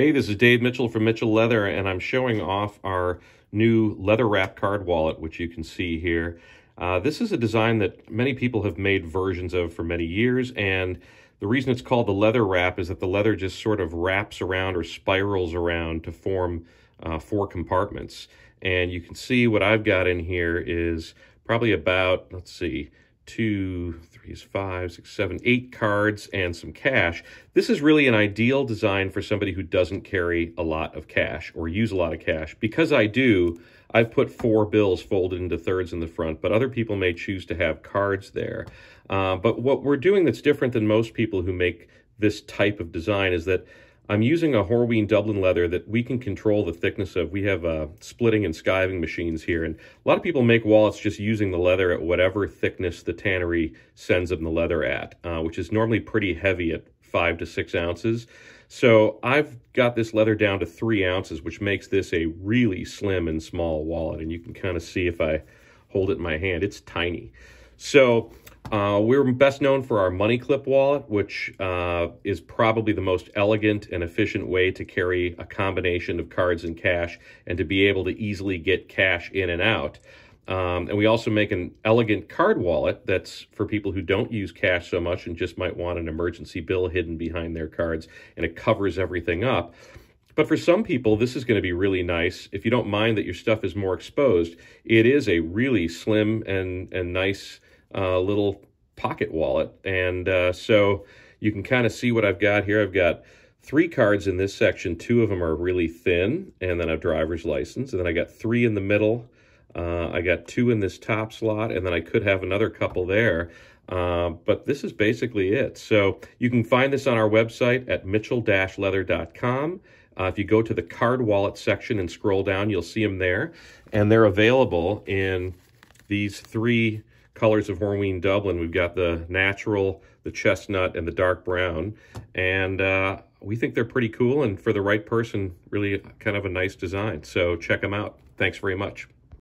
Hey, this is Dave Mitchell from Mitchell Leather, and I'm showing off our new leather wrap card wallet, which you can see here. Uh, this is a design that many people have made versions of for many years, and the reason it's called the leather wrap is that the leather just sort of wraps around or spirals around to form uh, four compartments. And you can see what I've got in here is probably about, let's see, two, three is five, six, seven, eight cards and some cash. This is really an ideal design for somebody who doesn't carry a lot of cash or use a lot of cash. Because I do, I've put four bills folded into thirds in the front, but other people may choose to have cards there. Uh, but what we're doing that's different than most people who make this type of design is that I'm using a Horween Dublin leather that we can control the thickness of. We have uh, splitting and skiving machines here, and a lot of people make wallets just using the leather at whatever thickness the tannery sends them the leather at, uh, which is normally pretty heavy at five to six ounces. So I've got this leather down to three ounces, which makes this a really slim and small wallet, and you can kind of see if I hold it in my hand, it's tiny. So uh, we're best known for our money clip wallet, which uh, is probably the most elegant and efficient way to carry a combination of cards and cash and to be able to easily get cash in and out. Um, and we also make an elegant card wallet that's for people who don't use cash so much and just might want an emergency bill hidden behind their cards, and it covers everything up. But for some people, this is going to be really nice. If you don't mind that your stuff is more exposed, it is a really slim and, and nice uh, little pocket wallet. And uh, so you can kind of see what I've got here. I've got three cards in this section. Two of them are really thin, and then a driver's license. And then I got three in the middle. Uh, I got two in this top slot, and then I could have another couple there. Uh, but this is basically it. So you can find this on our website at mitchell-leather.com. Uh, if you go to the card wallet section and scroll down, you'll see them there. And they're available in these three colors of Horween Dublin. We've got the natural, the chestnut, and the dark brown. And uh, we think they're pretty cool and for the right person, really kind of a nice design. So check them out. Thanks very much.